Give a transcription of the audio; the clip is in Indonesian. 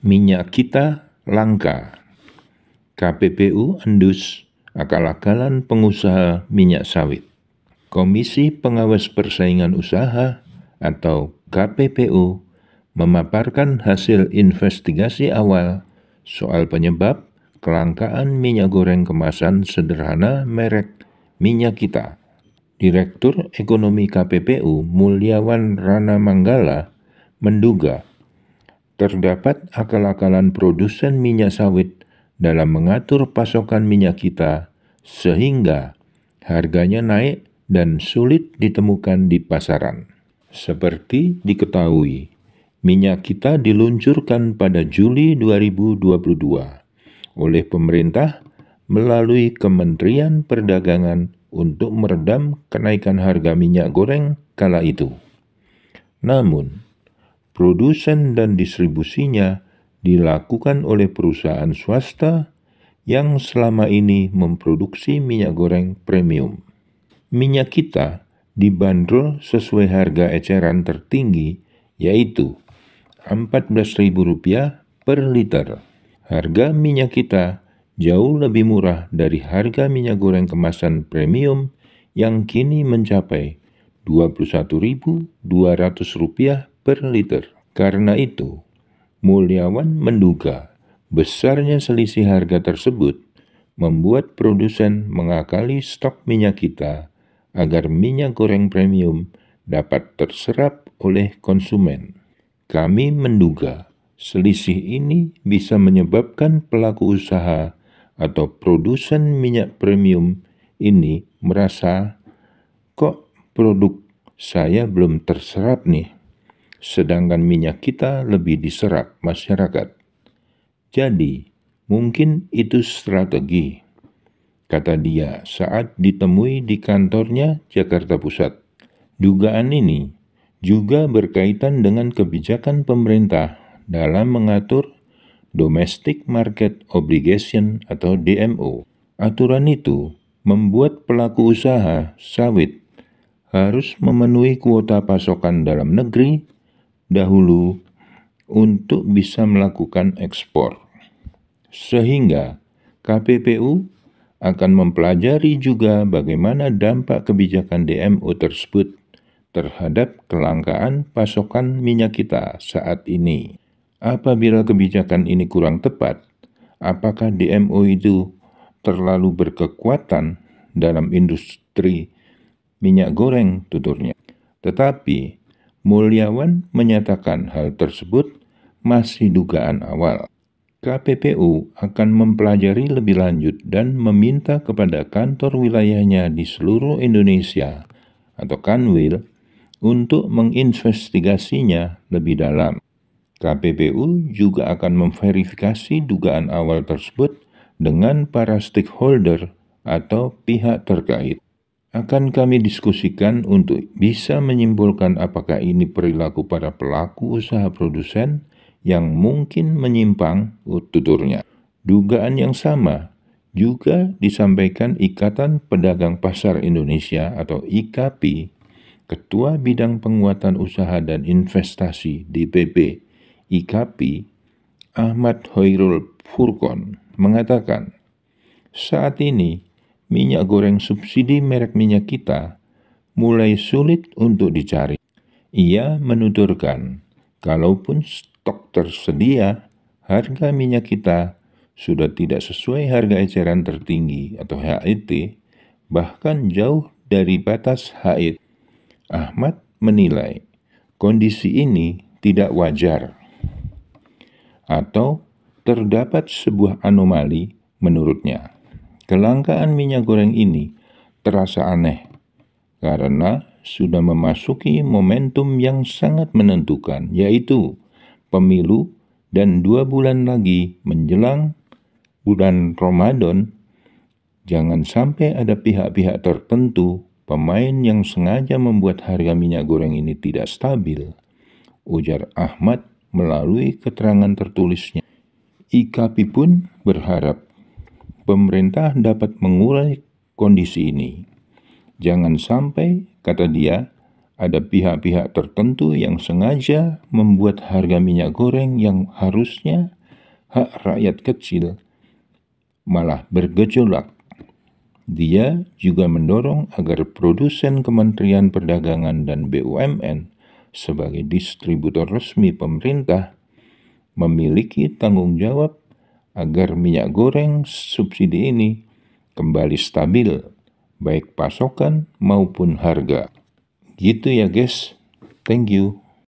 minyak kita langka. KPPU endus akal-akalan pengusaha minyak sawit. Komisi Pengawas Persaingan Usaha atau KPPU memaparkan hasil investigasi awal soal penyebab kelangkaan minyak goreng kemasan sederhana merek minyak kita. Direktur Ekonomi KPPU Mulyawan Rana Manggala menduga terdapat akal-akalan produsen minyak sawit dalam mengatur pasokan minyak kita sehingga harganya naik dan sulit ditemukan di pasaran. Seperti diketahui, minyak kita diluncurkan pada Juli 2022 oleh pemerintah melalui Kementerian Perdagangan untuk meredam kenaikan harga minyak goreng kala itu. Namun, produsen dan distribusinya dilakukan oleh perusahaan swasta yang selama ini memproduksi minyak goreng premium. Minyak kita dibanderol sesuai harga eceran tertinggi yaitu Rp14.000 per liter. Harga minyak kita jauh lebih murah dari harga minyak goreng kemasan premium yang kini mencapai Rp21.200 per liter. Karena itu, Mulyawan menduga besarnya selisih harga tersebut membuat produsen mengakali stok minyak kita agar minyak goreng premium dapat terserap oleh konsumen. Kami menduga selisih ini bisa menyebabkan pelaku usaha atau produsen minyak premium ini merasa, "Kok produk saya belum terserap nih?" sedangkan minyak kita lebih diserap masyarakat. Jadi, mungkin itu strategi, kata dia saat ditemui di kantornya Jakarta Pusat. Dugaan ini juga berkaitan dengan kebijakan pemerintah dalam mengatur Domestic Market Obligation atau DMO. Aturan itu membuat pelaku usaha sawit harus memenuhi kuota pasokan dalam negeri dahulu untuk bisa melakukan ekspor. Sehingga KPPU akan mempelajari juga bagaimana dampak kebijakan DMO tersebut terhadap kelangkaan pasokan minyak kita saat ini. Apabila kebijakan ini kurang tepat, apakah DMO itu terlalu berkekuatan dalam industri minyak goreng tuturnya. Tetapi Mulyawan menyatakan hal tersebut masih dugaan awal. KPPU akan mempelajari lebih lanjut dan meminta kepada kantor wilayahnya di seluruh Indonesia atau Kanwil untuk menginvestigasinya lebih dalam. KPPU juga akan memverifikasi dugaan awal tersebut dengan para stakeholder atau pihak terkait akan kami diskusikan untuk bisa menyimpulkan apakah ini perilaku para pelaku usaha produsen yang mungkin menyimpang, tuturnya. Dugaan yang sama juga disampaikan Ikatan Pedagang Pasar Indonesia atau IKP, Ketua Bidang Penguatan Usaha dan Investasi DPP IKP, Ahmad Hoirul Furkon, mengatakan, saat ini minyak goreng subsidi merek minyak kita mulai sulit untuk dicari. Ia menuturkan, kalaupun stok tersedia, harga minyak kita sudah tidak sesuai harga eceran tertinggi atau HET, bahkan jauh dari batas HET. Ahmad menilai kondisi ini tidak wajar atau terdapat sebuah anomali menurutnya. Kelangkaan minyak goreng ini terasa aneh karena sudah memasuki momentum yang sangat menentukan, yaitu pemilu dan dua bulan lagi menjelang bulan Ramadan. Jangan sampai ada pihak-pihak tertentu, pemain yang sengaja membuat harga minyak goreng ini tidak stabil, ujar Ahmad melalui keterangan tertulisnya. IKP pun berharap pemerintah dapat mengurai kondisi ini. Jangan sampai, kata dia, ada pihak-pihak tertentu yang sengaja membuat harga minyak goreng yang harusnya hak rakyat kecil malah bergejolak. Dia juga mendorong agar produsen Kementerian Perdagangan dan BUMN sebagai distributor resmi pemerintah memiliki tanggung jawab agar minyak goreng subsidi ini kembali stabil, baik pasokan maupun harga. Gitu ya, guys. Thank you.